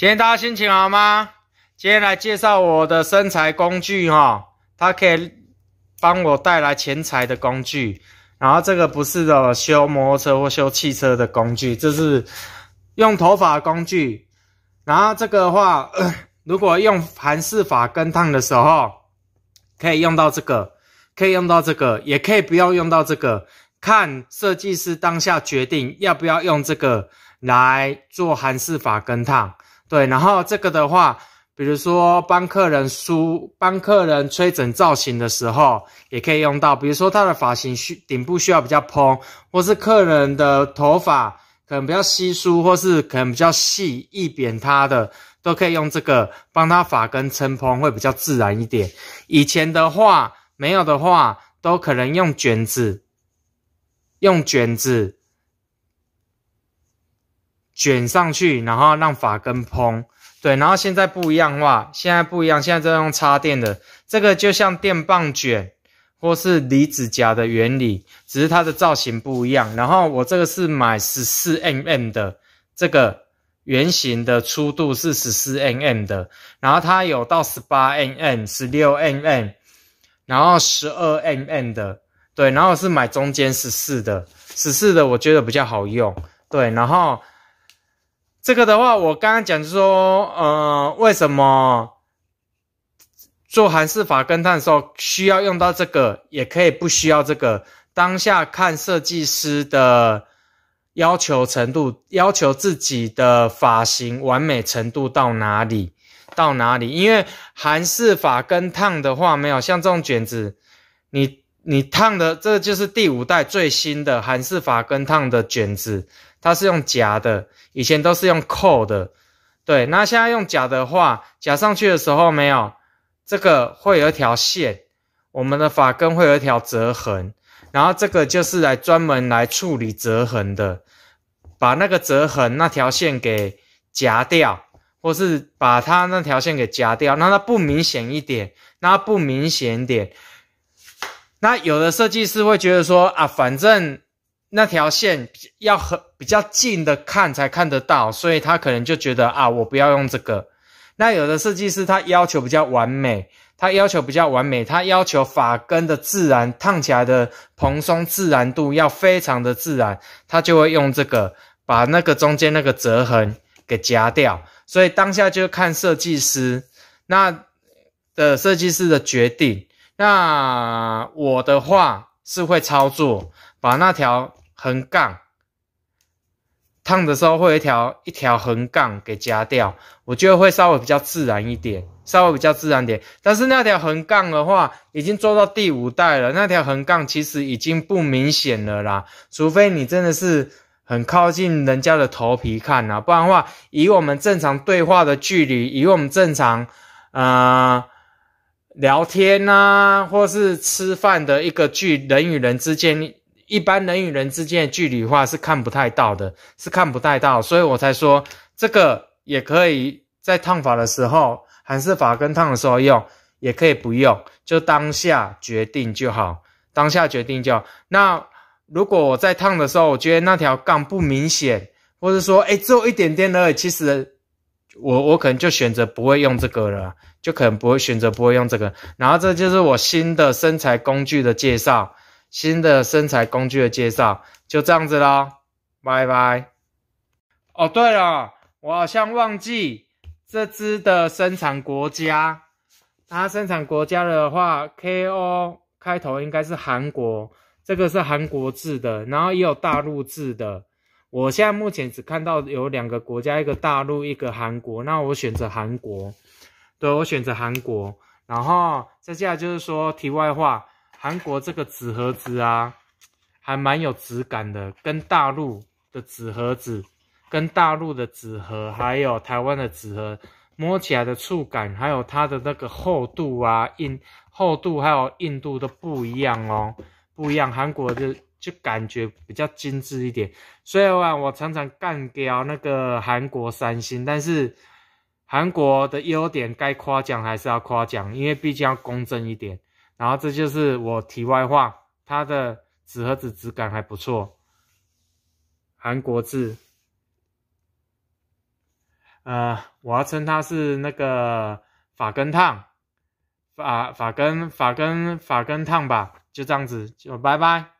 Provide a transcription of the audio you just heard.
今天大家心情好吗？今天来介绍我的身材工具哈，它可以帮我带来钱财的工具。然后这个不是的修摩托车或修汽车的工具，这是用头发工具。然后这个话，如果用韩式发根烫的时候，可以用到这个，可以用到这个，也可以不用用到这个，看设计师当下决定要不要用这个来做韩式发根烫。对，然后这个的话，比如说帮客人梳、帮客人吹整造型的时候，也可以用到。比如说他的发型需顶部需要比较蓬，或是客人的头发可能比较稀疏，或是可能比较细易扁塌的，都可以用这个帮他发根撑蓬，会比较自然一点。以前的话没有的话，都可能用卷子，用卷子。卷上去，然后让发根蓬。对，然后现在不一样话，现在不一样，现在在用插电的，这个就像电棒卷或是离子夹的原理，只是它的造型不一样。然后我这个是买十四 mm 的，这个圆形的粗度是十四 mm 的，然后它有到十八 mm、十六 mm，然后十二 mm 的。对，然后是买中间十四的，十四的我觉得比较好用。对，然后。这个的话，我刚刚讲说，呃，为什么做韩式发根烫的时候需要用到这个，也可以不需要这个。当下看设计师的要求程度，要求自己的发型完美程度到哪里，到哪里。因为韩式发根烫的话，没有像这种卷子，你。你烫的这就是第五代最新的韩式发根烫的卷子，它是用夹的，以前都是用扣的，对。那现在用夹的话，夹上去的时候没有这个会有一条线，我们的发根会有一条折痕，然后这个就是来专门来处理折痕的，把那个折痕那条线给夹掉，或是把它那条线给夹掉，让它不明显一点，让它不明显点。那有的设计师会觉得说啊，反正那条线要很比较近的看才看得到，所以他可能就觉得啊，我不要用这个。那有的设计师他要求比较完美，他要求比较完美，他要求发根的自然烫起来的蓬松自然度要非常的自然，他就会用这个把那个中间那个折痕给夹掉。所以当下就看设计师那的设计师的决定。那我的话是会操作，把那条横杠烫的时候，会有一条一条横杠给夹掉，我觉得会稍微比较自然一点，稍微比较自然点。但是那条横杠的话，已经做到第五代了，那条横杠其实已经不明显了啦，除非你真的是很靠近人家的头皮看啊，不然的话以我们正常对话的距离，以我们正常，呃。聊天呐，或是吃饭的一个距人与人之间，一般人与人之间的距离化是看不太到的，是看不太到，所以我才说这个也可以在烫发的时候，韩式发根烫的时候用，也可以不用，就当下决定就好，当下决定就好。那如果我在烫的时候，我觉得那条杠不明显，或者说，哎，做一点点已，其实。我我可能就选择不会用这个了，就可能不会选择不会用这个。然后这就是我新的身材工具的介绍，新的身材工具的介绍就这样子喽，拜拜。哦，对了，我好像忘记这支的生产国家，它生产国家的话，K O 开头应该是韩国，这个是韩国制的，然后也有大陆制的。我现在目前只看到有两个国家，一个大陆，一个韩国。那我选择韩国，对我选择韩国。然后再接下来就是说，题外话，韩国这个纸盒子啊，还蛮有质感的，跟大陆的纸盒子、跟大陆的纸盒，还有台湾的纸盒，摸起来的触感，还有它的那个厚度啊，硬厚度还有硬度都不一样哦，不一样，韩国的。就感觉比较精致一点。虽然我常常干掉那个韩国三星，但是韩国的优点该夸奖还是要夸奖，因为毕竟要公正一点。然后这就是我题外话，它的纸盒子质感还不错。韩国字，呃，我要称它是那个法根烫，法法根法根法根烫吧，就这样子，就拜拜。